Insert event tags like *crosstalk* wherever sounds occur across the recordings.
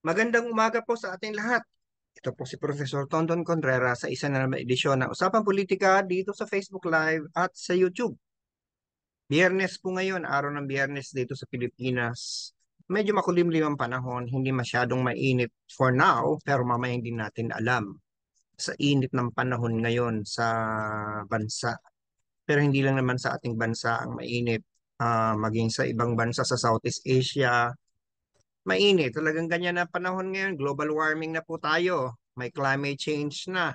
Magandang umaga po sa ating lahat. Ito po si Professor Tonton Contreras sa isa na namang edisyon ng Usapang Politika dito sa Facebook Live at sa YouTube. Biyernes po ngayon, araw ng biyernes dito sa Pilipinas. Medyo makulimlim ang panahon, hindi masyadong mainit for now, pero mamaya hindi natin alam sa init ng panahon ngayon sa bansa. Pero hindi lang naman sa ating bansa ang mainit, uh, maging sa ibang bansa sa Southeast Asia, mainit. Talagang ganyan na panahon ngayon. Global warming na po tayo. May climate change na.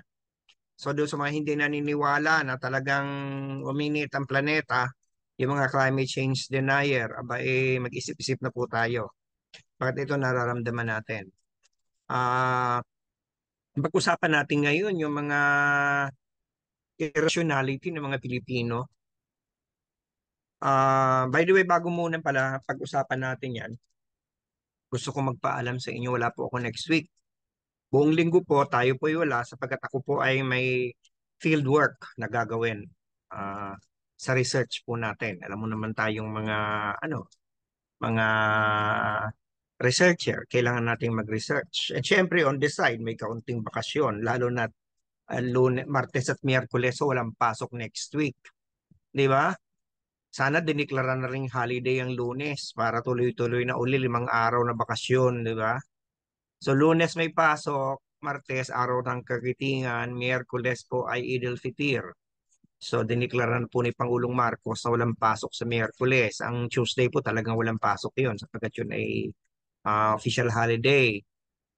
So doon sa mga hindi naniniwala na talagang uminit ang planeta, yung mga climate change denier, aba eh, mag-isip-isip na po tayo. Bakit ito nararamdaman natin? Ah, uh, pag-usapan natin ngayon yung mga irrationality ng mga Pilipino. Uh, by the way, bago muna pala pag-usapan natin yan, gusto ko magpaalam sa inyo, wala po ako next week. Buong linggo po, tayo po ay wala sapagkat ako po ay may field work na gagawin uh, sa research po natin. Alam mo naman tayong mga ano, mga researcher, kailangan nating mag-research. At syempre on the side may kaunting bakasyon lalo na uh, ah, Lunes, Martes at Miyerkules so walang pasok next week. 'Di ba? sana diniklara na ring holiday ang lunes para tuloy-tuloy na uli limang araw na bakasyon, di ba? So lunes may pasok, martes araw ng kagitingan, miyerkules po ay Idil Fitir. So diniklara na po ni Pangulong Marcos na walang pasok sa miyerkules. Ang Tuesday po talagang walang pasok yun sapagkat yun ay uh, official holiday.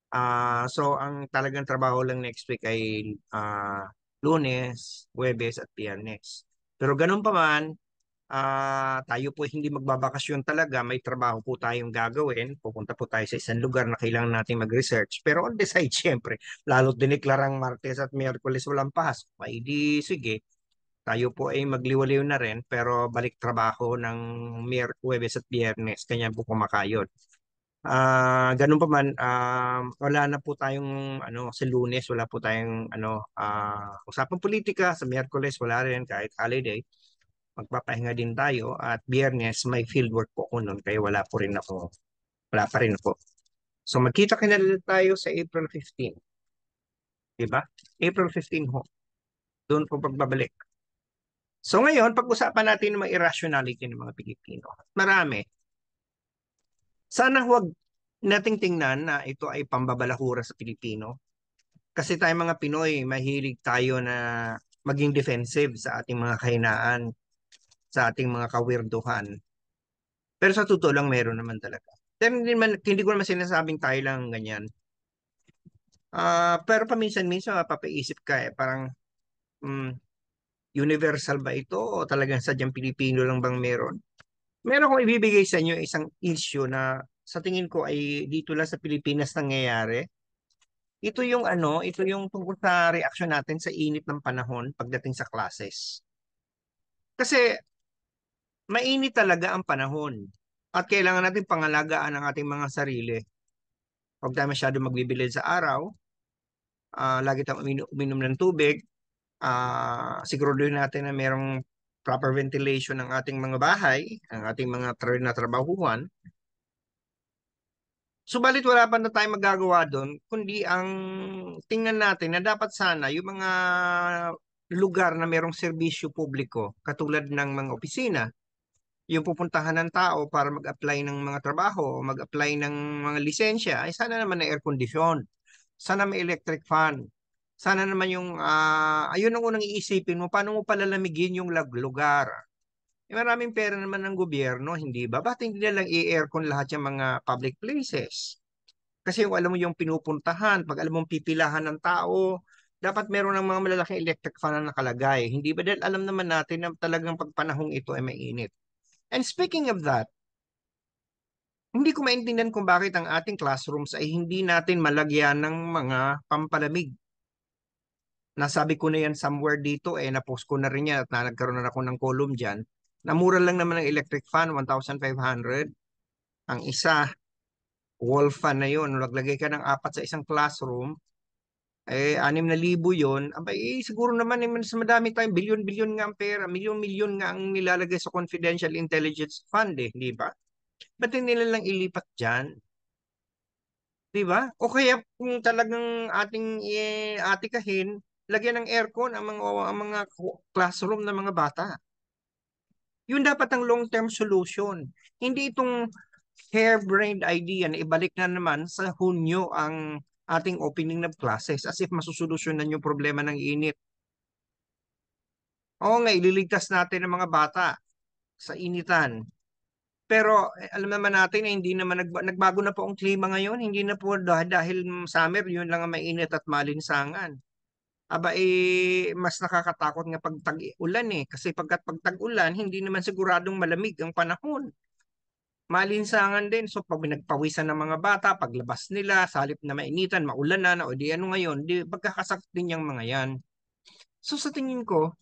Uh, so ang talagang trabaho lang next week ay uh, lunes, huwebes at biyernes. Pero ganun pa man, uh, tayo po hindi magbabakasyon talaga, may trabaho po tayong gagawin, pupunta po tayo sa isang lugar na kailangan nating mag-research. Pero on the side, syempre, *laughs* lalo diniklarang Martes at Miyerkules walang pasok, pwede, sige, tayo po ay magliwaliw na rin pero balik trabaho ng Miyerkules at Biyernes, kanya po kumakayod. Ah, uh, ganun pa man, uh, wala na po tayong ano sa Lunes, wala po tayong ano uh, usapang politika sa Miyerkules wala rin kahit holiday magpapahinga din tayo at biyernes may fieldwork po ako noon kaya wala po rin ako. Wala pa rin ako. So magkita kinalala tayo sa April 15. Diba? April 15 ho. Doon po pagbabalik. So ngayon, pag-usapan natin ng mga irrationality ng mga Pilipino. Marami. Sana huwag nating tingnan na ito ay pambabalahura sa Pilipino. Kasi tayo mga Pinoy, mahilig tayo na maging defensive sa ating mga kahinaan sa ating mga kawirduhan. Pero sa totoo lang meron naman talaga. Pero hindi, man, hindi ko naman sinasabing tayo lang ganyan. Uh, pero paminsan-minsan mapapaisip ka eh, parang um, universal ba ito o talagang sadyang Pilipino lang bang meron? Meron akong ibibigay sa inyo isang issue na sa tingin ko ay dito lang sa Pilipinas nangyayari. Ito yung ano, ito yung tungkol sa reaction natin sa init ng panahon pagdating sa classes. Kasi mainit talaga ang panahon. At kailangan natin pangalagaan ang ating mga sarili. Huwag tayo masyado magbibilid sa araw. Uh, lagi tayong umin- uminom ng tubig. Uh, siguraduhin natin na mayroong proper ventilation ng ating mga bahay, ang ating mga tra- na trabahuhan. Subalit wala pa na tayong magagawa doon, kundi ang tingnan natin na dapat sana yung mga lugar na mayroong serbisyo publiko, katulad ng mga opisina, yung pupuntahan ng tao para mag-apply ng mga trabaho, mag-apply ng mga lisensya, ay sana naman na air condition. Sana may electric fan. Sana naman yung, uh, ayun ang unang iisipin mo, paano mo palalamigin yung lugar? Eh, maraming pera naman ng gobyerno, hindi ba? Bakit hindi na lang i-aircon lahat yung mga public places? Kasi yung alam mo yung pinupuntahan, pag alam mong pipilahan ng tao, dapat meron ng mga malalaking electric fan na nakalagay. Hindi ba? Dahil alam naman natin na talagang pagpanahong ito ay mainit. And speaking of that, hindi ko maintindihan kung bakit ang ating classrooms ay hindi natin malagyan ng mga pampalamig. Nasabi ko na yan somewhere dito eh, napost ko na rin yan at nagkaroon na ako ng column dyan. Namura lang naman ang electric fan, 1,500. Ang isa, wall fan na yun. Naglagay ka ng apat sa isang classroom, eh, anim na libo yon abay, eh, siguro naman, eh, mas madami tayong bilyon-bilyon nga ang pera, milyon-milyon nga ang nilalagay sa Confidential Intelligence Fund, eh, di ba? Ba't nila lang ilipat dyan? Di ba? O kaya kung talagang ating eh, atikahin, lagyan ng aircon ang mga, ang mga classroom ng mga bata. Yun dapat ang long-term solution. Hindi itong hair-brained idea na ibalik na naman sa Hunyo ang ating opening ng classes as if masusolusyonan yung problema ng init. Oo nga, ililigtas natin ang mga bata sa initan. Pero eh, alam naman natin na hindi naman nag, nagbago na po ang klima ngayon. Hindi na po dahil, dahil summer, yun lang ang mainit at malinsangan. Aba eh, mas nakakatakot nga pagtag ulan eh. Kasi pagkat pagtag ulan hindi naman siguradong malamig ang panahon malinsangan din. So pag nagpawisan ng mga bata, paglabas nila, sa na mainitan, maulan na, o di ano ngayon, di pagkakasakit din yung mga yan. So sa tingin ko,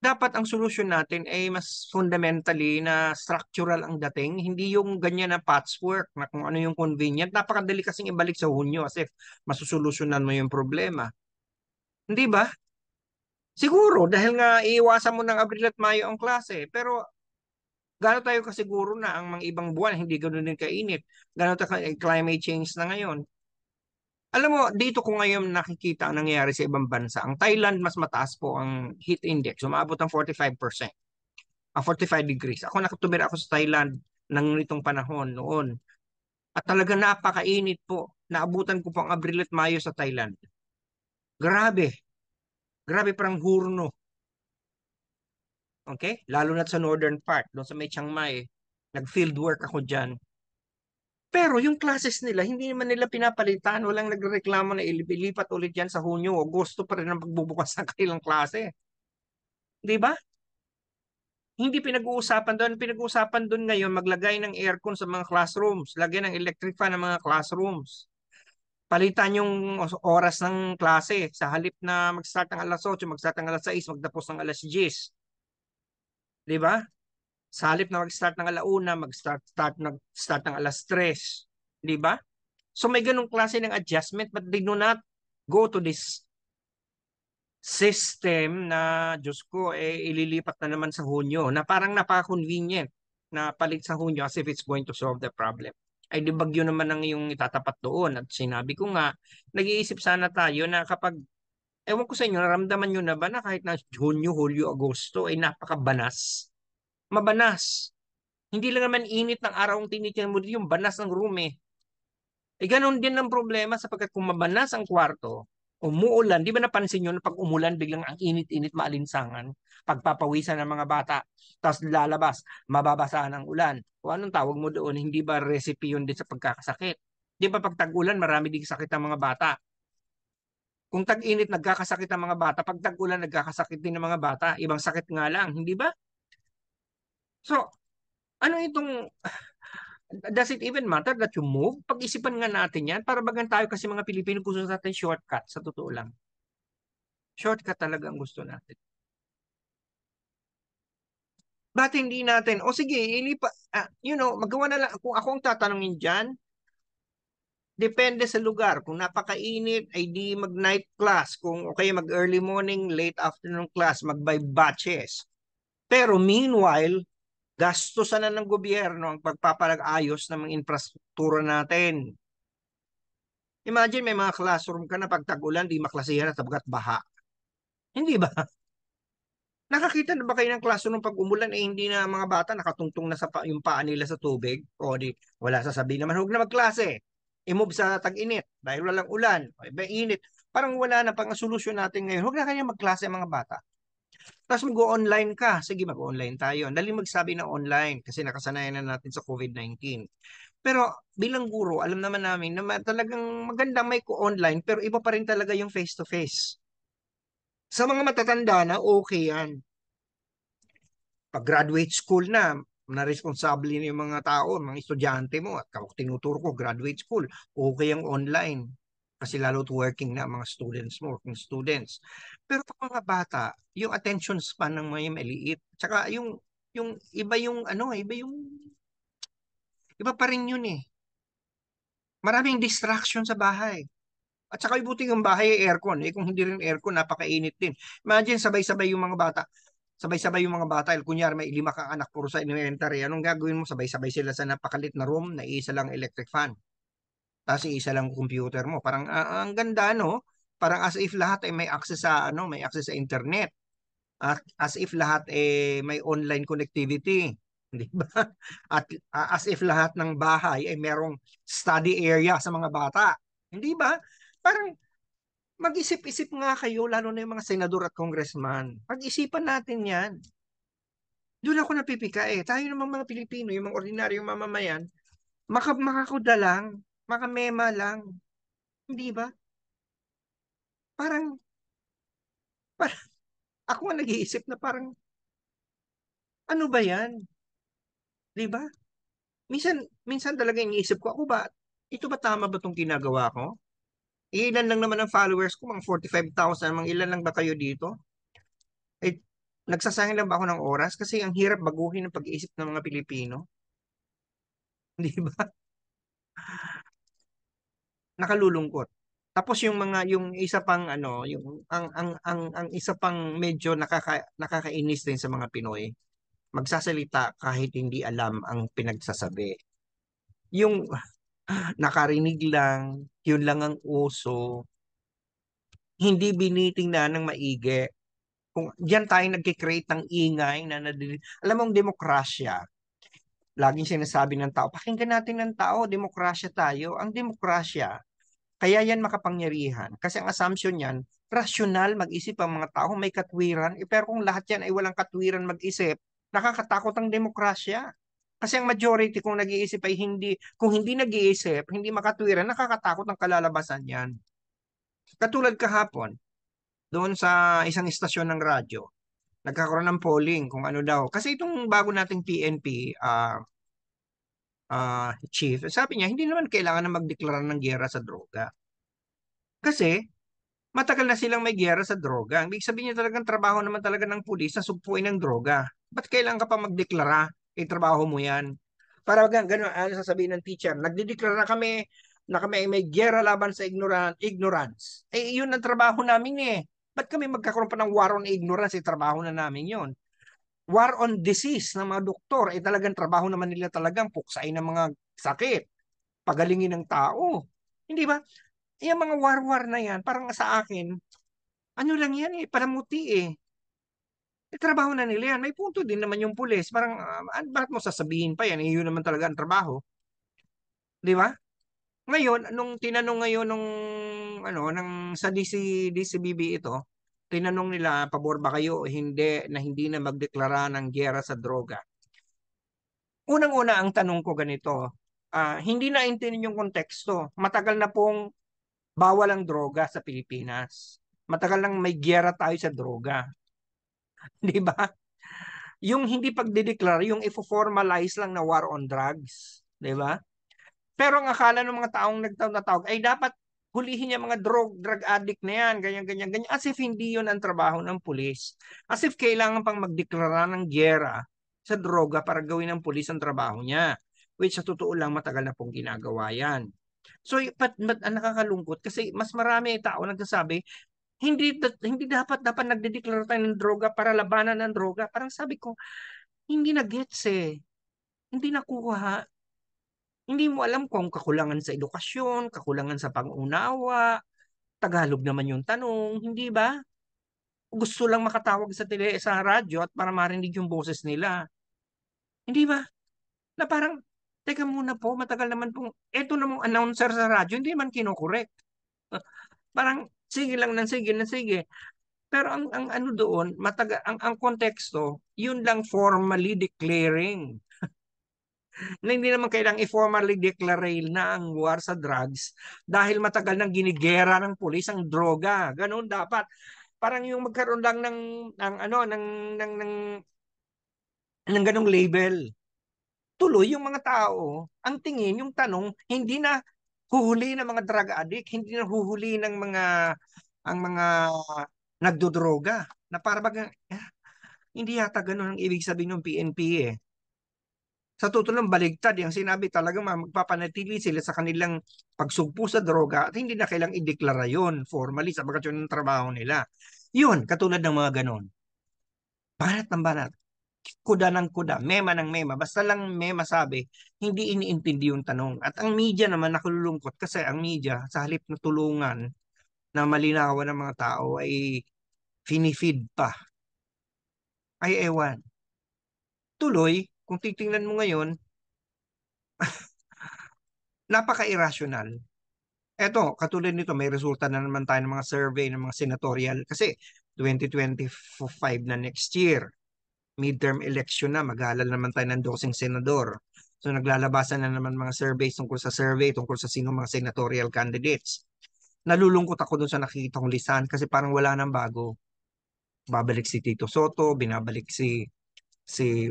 dapat ang solusyon natin ay mas fundamentally na structural ang dating, hindi yung ganyan na patchwork na kung ano yung convenient. Napakadali kasing ibalik sa Hunyo as if masusolusyonan mo yung problema. Hindi ba? Siguro, dahil nga iiwasan mo ng Abril at Mayo ang klase, pero Gano'n tayo kasi siguro na ang mga ibang buwan hindi gano'n din kainit. Gano'n tayo eh, climate change na ngayon. Alam mo, dito ko ngayon nakikita ang nangyayari sa ibang bansa. Ang Thailand, mas mataas po ang heat index. Umabot ang 45%. Uh, 45 degrees. Ako nakatumira ako sa Thailand ng nitong panahon noon. At talaga napakainit po. Naabutan ko pang Abril at Mayo sa Thailand. Grabe. Grabe parang hurno. Okay? Lalo na sa northern part, doon sa may Chiang Mai. Nag-field work ako dyan. Pero yung classes nila, hindi naman nila pinapalitan. Walang nagreklamo na ilipat ulit yan sa Hunyo. Gusto pa rin ang pagbubukas ng *laughs* kanilang klase. Di ba? Hindi pinag-uusapan doon. Pinag-uusapan doon ngayon, maglagay ng aircon sa mga classrooms. Lagay ng electric fan ng mga classrooms palitan yung oras ng klase. Sa halip na mag-start ng alas 8, mag-start ng alas 6, magtapos ng alas 10. 'Di ba? Sa halip na mag-start ng alauna, mag-start start ng start ng alas 3, 'di ba? So may ganung klase ng adjustment but they do not go to this system na Diyos ko eh ililipat na naman sa Hunyo na parang napaka-convenient na palit sa Hunyo as if it's going to solve the problem. Ay di bagyo naman ang yung itatapat doon at sinabi ko nga nag-iisip sana tayo na kapag ewan ko sa inyo, naramdaman nyo na ba na kahit na Hunyo, Hulyo, Agosto ay napakabanas? Mabanas. Hindi lang naman init ng araw ang tinitingnan mo dito, yung banas ng room eh. Eh ganun din ang problema sapagkat kung mabanas ang kwarto, umuulan, di ba napansin nyo na pag umulan biglang ang init-init maalinsangan, pagpapawisan ng mga bata, tapos lalabas, mababasaan ang ulan. O anong tawag mo doon, hindi ba recipe yun din sa pagkakasakit? Di ba pag tag-ulan, marami din sakit ang mga bata. Kung tag-init, nagkakasakit ang mga bata. Pag tag-ulan, nagkakasakit din ang mga bata. Ibang sakit nga lang, hindi ba? So, ano itong... *sighs* Does it even matter that you move? Pag-isipan nga natin yan. Para bagan tayo kasi mga Pilipino gusto natin shortcut, sa totoo lang. Shortcut talaga ang gusto natin. Ba't hindi natin? O sige, ilipa, uh, you know, magawa na lang. Kung ako ang tatanungin dyan, Depende sa lugar. Kung napakainit, ay di mag-night class. Kung okay, mag-early morning, late afternoon class, mag-by batches. Pero meanwhile, gastusan sana ng gobyerno ang pagpapalag-ayos ng mga infrastruktura natin. Imagine may mga classroom ka na pag tag-ulan, di maklasihan at sabagat baha. Hindi ba? *laughs* Nakakita na ba kayo ng classroom pag umulan eh hindi na mga bata nakatungtong na sa pa, yung paa nila sa tubig? O di, wala sasabihin naman, huwag na magklase i-move sa tag-init dahil walang ulan, iba init. Parang wala na pang solusyon natin ngayon. Huwag na kanya magklase ang mga bata. Tapos mag-online ka. Sige, mag-online tayo. Dali magsabi na online kasi nakasanayan na natin sa COVID-19. Pero bilang guro, alam naman namin na talagang maganda may ko online pero iba pa rin talaga yung face to -face. Sa mga matatanda na, okay yan. Pag graduate school na, na responsable na yung mga tao, mga estudyante mo at kung tinuturo ko graduate school, okay ang online kasi lalo't working na mga students mo, working students. Pero pag mga bata, yung attention span ng mga maliit, tsaka yung yung iba yung ano, iba yung iba pa rin yun eh. Maraming distraction sa bahay. At saka yung buti ng bahay ay aircon. Eh kung hindi rin aircon, napakainit din. Imagine sabay-sabay yung mga bata sabay-sabay yung mga bata. Kunyari may lima kang anak puro sa elementary, anong gagawin mo? Sabay-sabay sila sa napakalit na room na isa lang electric fan. Tapos isa lang computer mo. Parang uh, ang ganda no? Parang as if lahat ay may access sa ano, may access sa internet. At as if lahat ay eh, may online connectivity, *laughs* di ba? At uh, as if lahat ng bahay ay merong study area sa mga bata. Hindi ba? Parang mag-isip-isip nga kayo, lalo na yung mga senador at congressman. Pag-isipan natin yan. Doon ako napipika eh. Tayo namang mga Pilipino, yung mga ordinaryong mamamayan, maka makakuda lang, makamema lang. Hindi ba? Parang, parang, *laughs* ako ang nag-iisip na parang, ano ba yan? Di ba? Minsan, minsan talaga yung iniisip ko, ako ba, ito ba tama ba itong ginagawa ko? Ilan lang naman ang followers ko? Mga 45,000. Mga ilan lang ba kayo dito? Eh, nagsasayang lang ba ako ng oras? Kasi ang hirap baguhin ang pag-iisip ng mga Pilipino. *laughs* Di ba? Nakalulungkot. Tapos yung mga yung isa pang ano, yung ang ang ang, ang isa pang medyo nakaka, nakakainis din sa mga Pinoy. Magsasalita kahit hindi alam ang pinagsasabi. Yung nakarinig lang, yun lang ang uso, hindi binitingnan ng maigi. Kung diyan tayo nagki-create ng ingay na nadid- alam mong demokrasya. Laging sinasabi ng tao, pakinggan natin ng tao, demokrasya tayo. Ang demokrasya, kaya yan makapangyarihan. Kasi ang assumption niyan, rasyonal mag-isip ang mga tao, may katwiran. Eh, pero kung lahat yan ay walang katwiran mag-isip, nakakatakot ang demokrasya. Kasi ang majority kung nag-iisip ay hindi, kung hindi nag-iisip, hindi makatwiran, nakakatakot ang kalalabasan yan. Katulad kahapon, doon sa isang istasyon ng radyo, nagkakaroon ng polling kung ano daw. Kasi itong bago nating PNP uh, ah, uh, ah, chief, sabi niya, hindi naman kailangan na magdeklara ng gera sa droga. Kasi, matagal na silang may gera sa droga. Ang Ibig sabihin niya talagang trabaho naman talaga ng pulis na sugpuin ng droga. Ba't kailangan ka pa magdeklara? itrabaho mo yan. Para wag ganun, ano sasabihin ng teacher, nagdideklara na kami na kami ay may gera laban sa ignorant, ignorance. Eh, yun ang trabaho namin eh. Ba't kami magkakaroon pa ng war on ignorance? Eh, trabaho na namin yun. War on disease ng mga doktor, eh talagang trabaho naman nila talagang puksain ng mga sakit, pagalingin ng tao. Hindi ba? Yung mga war-war na yan, parang sa akin, ano lang yan eh, palamuti eh eh, trabaho na nila yan. May punto din naman yung pulis. Parang, uh, bakit mo sasabihin pa yan? Eh, yun naman talaga ang trabaho. Di ba? Ngayon, nung tinanong ngayon nung, ano, nang sa DC, DCBB ito, tinanong nila, pabor ba kayo hindi, na hindi na magdeklara ng gera sa droga. Unang-una, ang tanong ko ganito, uh, hindi na intindihin yung konteksto. Matagal na pong bawal ang droga sa Pilipinas. Matagal lang may gera tayo sa droga *laughs* 'Di ba? Yung hindi pagdedeklara, yung ifo-formalize lang na war on drugs, 'di ba? Pero ang akala ng mga taong nagtatawag ay dapat hulihin niya mga drug, drug addict na yan, ganyan, ganyan, ganyan. As if hindi yun ang trabaho ng pulis. As if kailangan pang magdeklara ng gera sa droga para gawin ng pulis ang trabaho niya. Which sa totoo lang matagal na pong ginagawa yan. So, but, but ang nakakalungkot kasi mas marami tao nagsasabi, hindi hindi dapat dapat nagdedeklara tayo ng droga para labanan ng droga. Parang sabi ko, hindi na gets eh. Hindi nakuha. Hindi mo alam kung kakulangan sa edukasyon, kakulangan sa pag-unawa, Tagalog naman yung tanong, hindi ba? Gusto lang makatawag sa tele sa radyo at para marinig yung boses nila. Hindi ba? Na parang teka muna po, matagal naman pong, eto namang announcer sa radyo, hindi man kinokorek. *laughs* Parang, sige lang nang sige na sige. Pero ang ang ano doon, mataga ang ang konteksto, yun lang formally declaring. *laughs* na hindi naman kailang i-formally declare na ang war sa drugs dahil matagal nang ginigera ng pulis ang droga. Ganun dapat. Parang yung magkaroon lang ng ang ano ng ng ng ng ganung label. Tuloy yung mga tao, ang tingin yung tanong hindi na huhuli ng mga drug addict, hindi na huhuli ng mga ang mga nagdodroga na para bang eh, hindi yata ganoon ang ibig sabihin ng PNP eh. Sa tutulong baligtad, yung sinabi talaga magpapanatili sila sa kanilang pagsugpo sa droga at hindi na kailang ideklara yon formally sa yun ang trabaho nila. Yun, katulad ng mga ganon. Banat ng banat kuda ng kuda, mema ng mema. Basta lang mema masabi, hindi iniintindi yung tanong. At ang media naman nakululungkot kasi ang media sa halip na tulungan na malinawan ng mga tao ay finifeed pa. Ay ewan. Tuloy, kung titingnan mo ngayon, *laughs* napaka-irrational. Eto, katulad nito, may resulta na naman tayo ng mga survey ng mga senatorial kasi 2025 na next year midterm election na, maghalal naman tayo ng dosing senador. So naglalabasan na naman mga surveys tungkol sa survey, tungkol sa sino mga senatorial candidates. Nalulungkot ako dun sa nakikita kong listahan kasi parang wala nang bago. Babalik si Tito Soto, binabalik si si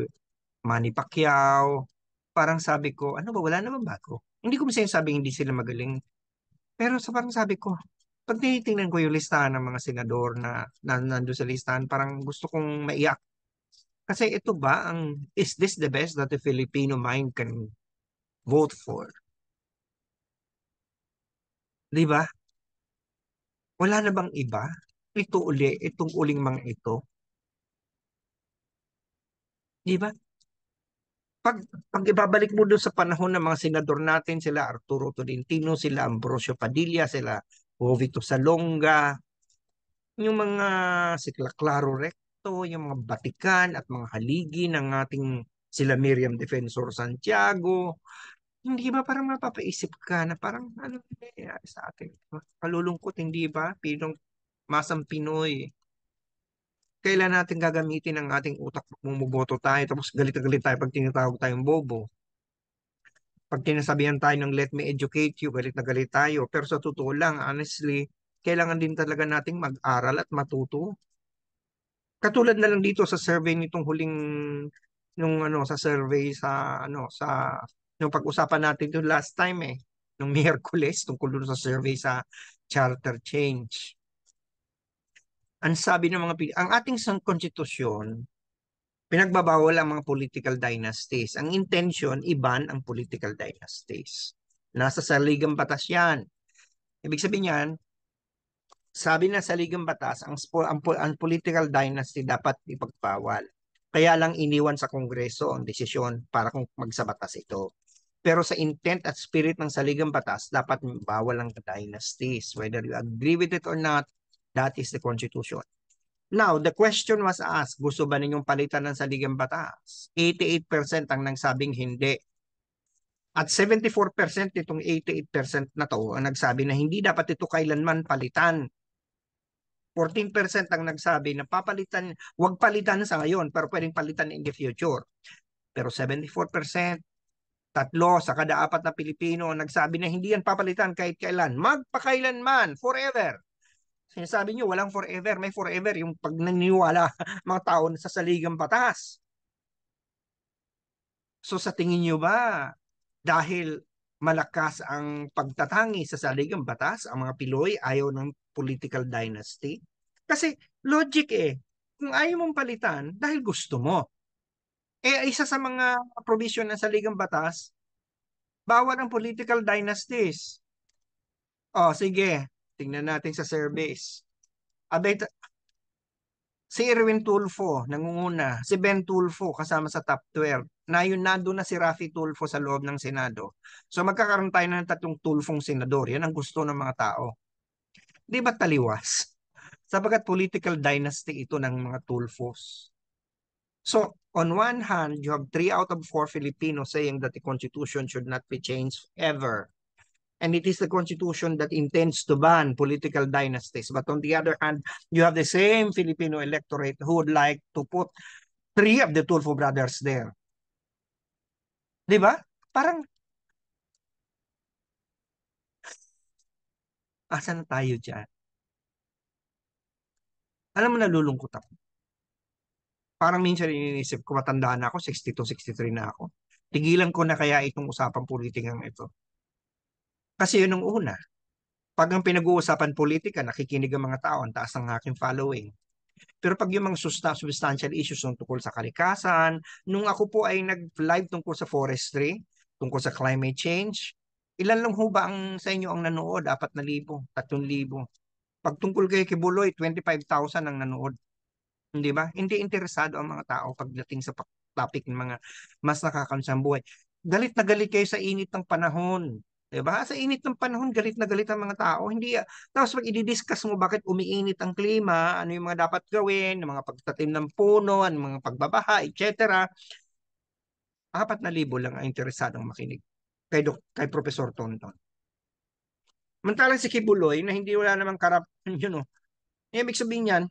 Manny Pacquiao. Parang sabi ko, ano ba, wala naman bago. Hindi ko sinasabing hindi sila magaling. Pero sa parang sabi ko, pag tinitingnan ko yung listahan ng mga senador na, na nandun sa listahan, parang gusto kong maiyak kasi ito ba ang, is this the best that the Filipino mind can vote for? Di ba? Wala na bang iba? Ito uli, itong uling mga ito. Di ba? Pag, pag ibabalik mo doon sa panahon ng mga senador natin, sila Arturo Tolentino, sila Ambrosio Padilla, sila Jovito Salonga, yung mga si Claro Recto, insekto, yung mga batikan at mga haligi ng ating sila Miriam Defensor Santiago. Hindi ba parang mapapaisip ka na parang ano nangyayari sa atin? Kalulungkot, hindi ba? Pinong masang Pinoy. Kailan natin gagamitin ang ating utak pag bumuboto tayo tapos galit na galit tayo pag tinatawag tayong bobo. Pag tinasabihan tayo ng let me educate you, galit na galit tayo. Pero sa totoo lang, honestly, kailangan din talaga nating mag-aral at matuto katulad na lang dito sa survey nitong huling nung ano sa survey sa ano sa nung pag-usapan natin yung last time eh nung *laughs* Miyerkules tungkol dun sa survey sa charter change. Ang sabi ng mga ang ating sang konstitusyon pinagbabawal ang mga political dynasties. Ang intention iban ang political dynasties. Nasa saligang batas 'yan. Ibig sabihin niyan, sabi na sa Ligang Batas, ang, ang, ang political dynasty dapat ipagbawal. Kaya lang iniwan sa Kongreso ang desisyon para kung magsabatas ito. Pero sa intent at spirit ng Saligang Batas, dapat bawal ang dynasties. Whether you agree with it or not, that is the Constitution. Now, the question was asked, gusto ba ninyong palitan ng Saligang Batas? 88% ang nagsabing hindi. At 74% itong 88% na to ang nagsabi na hindi dapat ito kailanman palitan 14% ang nagsabi na papalitan, wag palitan sa ngayon, pero pwedeng palitan in the future. Pero 74%, tatlo sa kada apat na Pilipino nagsabi na hindi yan papalitan kahit kailan. Magpakailanman, forever. Sinasabi nyo, walang forever. May forever yung pag naniniwala *laughs* mga tao sa saligang batas. So sa tingin nyo ba, dahil malakas ang pagtatangi sa saligang batas, ang mga Piloy ayaw ng political dynasty? Kasi logic eh. Kung ayaw mong palitan dahil gusto mo. Eh isa sa mga provision ng saligang batas, bawal ang political dynasties. O oh, sige, tingnan natin sa surveys. Abay, si Erwin Tulfo nangunguna, si Ben Tulfo kasama sa top 12. Nayunado na si Rafi Tulfo sa loob ng Senado. So magkakaroon tayo ng tatlong Tulfong senador. Yan ang gusto ng mga tao. Di ba taliwas? Sapagat political dynasty ito ng mga Tulfos. So, on one hand, you have three out of four Filipinos saying that the constitution should not be changed ever. And it is the constitution that intends to ban political dynasties. But on the other hand, you have the same Filipino electorate who would like to put three of the Tulfo brothers there. Di ba? Parang, asan na tayo dyan? alam mo, nalulungkot ako. Parang minsan iniisip ko, matanda na ako, 62, 63 na ako. Tigilan ko na kaya itong usapang politikang ito. Kasi yun ang una. Pag ang pinag-uusapan politika, nakikinig ang mga tao, ang taas ng aking following. Pero pag yung mga substantial issues ng tungkol sa kalikasan, nung ako po ay nag-live tungkol sa forestry, tungkol sa climate change, ilan lang ho ba ang sa inyo ang nanood? Dapat na libo, tatlong libo tungkol kay Kibuloy, 25,000 ang nanood. Hindi ba? Hindi interesado ang mga tao pagdating sa topic ng mga mas nakakansang buhay. Galit na galit kayo sa init ng panahon. 'di ba? Sa init ng panahon, galit na galit ang mga tao. Hindi ah, tapos pag i-discuss mo bakit umiinit ang klima, ano yung mga dapat gawin, mga pagtatim ng puno, ang mga pagbabaha, etc. Apat na libo lang ang interesadong makinig kay Dok, kay Professor Tonton. Mantalang si Kibuloy na hindi wala namang karap, *laughs* you oh. know. Eh, ibig sabihin niyan,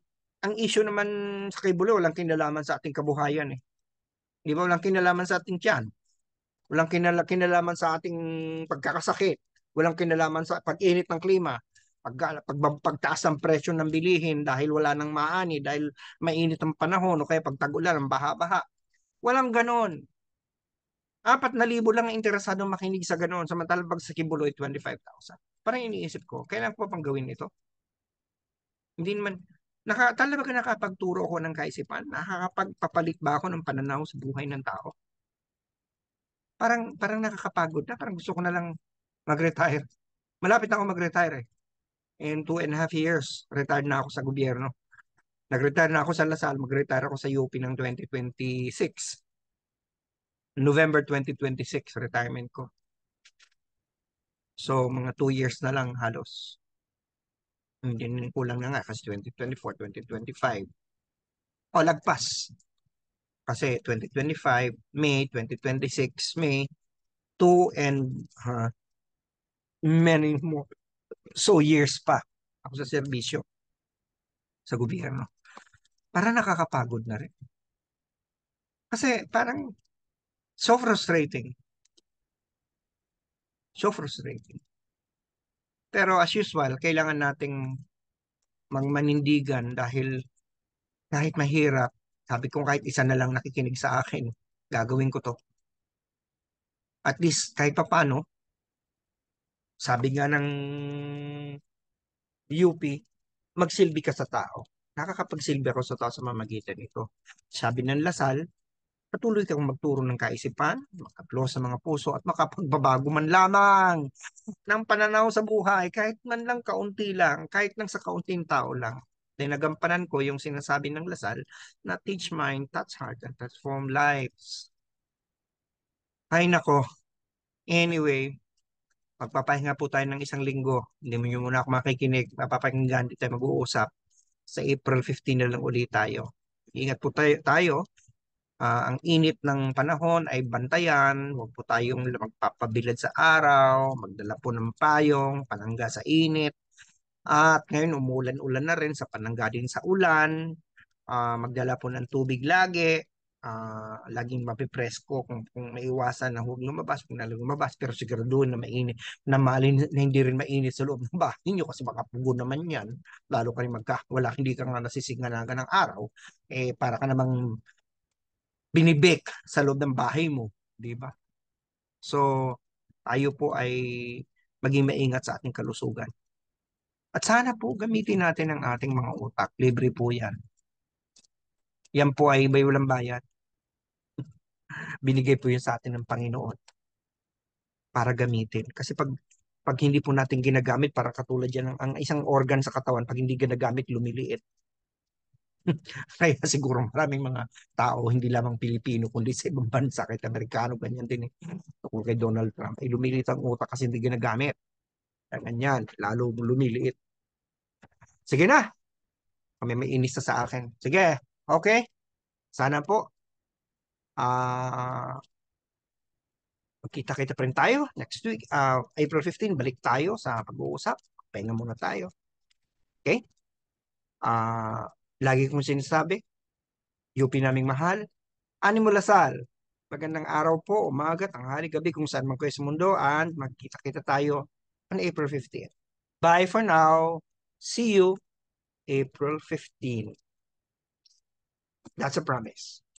ang issue naman sa Kibuloy walang kinalaman sa ating kabuhayan eh. Di ba walang kinalaman sa ating tiyan? Walang kinala, kinalaman sa ating pagkakasakit. Walang kinalaman sa pag-init ng klima. Pag, pag, pagtaas ng presyo ng bilihin dahil wala nang maani, dahil mainit ang panahon o kaya pagtagulan ng baha-baha. Walang ganon. Apat na libo lang ang interesado makinig sa ganon. Samantalang pag sa Kibuloy, 25,000. Parang iniisip ko, kailan ko pa pang gawin ito? Hindi naman, naka, talaga nakapagturo ko ng kaisipan? Nakakapagpapalit ba ako ng pananaw sa buhay ng tao? Parang, parang nakakapagod na. Parang gusto ko na lang mag-retire. Malapit na ako mag-retire eh. In two and a half years, retired na ako sa gobyerno. Nag-retire na ako sa Lasal, mag-retire ako sa UP ng 2026. November 2026, retirement ko. So, mga 2 years na lang halos. Hindi hmm, kulang na nga kasi 2024, 2025. O, lagpas. Kasi 2025, May, 2026, May, 2 and uh, many more. So, years pa ako sa serbisyo sa gobyerno. Para nakakapagod na rin. Kasi parang so frustrating So frustrating. Pero as usual, kailangan nating magmanindigan dahil kahit mahirap, sabi kong kahit isa na lang nakikinig sa akin, gagawin ko to. At least kahit paano, sabi nga ng UP, magsilbi ka sa tao. Nakakapagsilbi ako sa tao sa mamagitan nito. Sabi ng Lasal, patuloy kang magturo ng kaisipan, makaplo sa mga puso at makapagbabago man lamang ng pananaw sa buhay kahit man lang kaunti lang, kahit lang sa kaunting tao lang. Dinagampanan ko yung sinasabi ng Lasal na teach mind, touch heart, and transform lives. Ay nako. Anyway, magpapahinga po tayo ng isang linggo. Hindi mo nyo muna ako makikinig. Mapapakinggan, hindi tayo mag-uusap. Sa April 15 na lang ulit tayo. Ingat po tayo, tayo uh, ang init ng panahon ay bantayan, huwag po tayong magpapabilad sa araw, magdala po ng payong, panangga sa init. At ngayon umulan-ulan na rin sa panangga din sa ulan, uh, magdala po ng tubig lagi, uh, laging mapipresko kung, kung maiwasan na huwag lumabas, kung na lumabas, pero siguraduhin na mainit, na, malin, na hindi rin mainit sa loob ng bahay niyo kasi baka makapugo naman yan, lalo ka rin magka, wala, hindi ka nga nasisinganagan ng araw, eh para ka namang binibik sa loob ng bahay mo, di ba? So, tayo po ay maging maingat sa ating kalusugan. At sana po gamitin natin ang ating mga utak. Libre po yan. Yan po ay may walang bayad. *laughs* Binigay po yun sa atin ng Panginoon para gamitin. Kasi pag pag hindi po natin ginagamit para katulad yan ang, ang isang organ sa katawan pag hindi ginagamit lumiliit *laughs* Kaya siguro maraming mga tao, hindi lamang Pilipino, kundi sa ibang bansa, kahit Amerikano, ganyan din eh. Kung kay Donald Trump, ay lumilit ang utak kasi hindi ginagamit. Ganyan, lalo lumiliit. Sige na! Kami may inis na sa akin. Sige, okay. Sana po. Ah... Uh, Magkita-kita pa rin tayo next week. Uh, April 15, balik tayo sa pag-uusap. Pahinga muna tayo. Okay? Ah... Uh, Lagi kong sinasabi, UP naming mahal, Ani Animal Lasal. Magandang araw po, umaga, tanghali, gabi, kung saan man kayo sa mundo and magkita-kita tayo on April 15. Bye for now. See you April 15. That's a promise.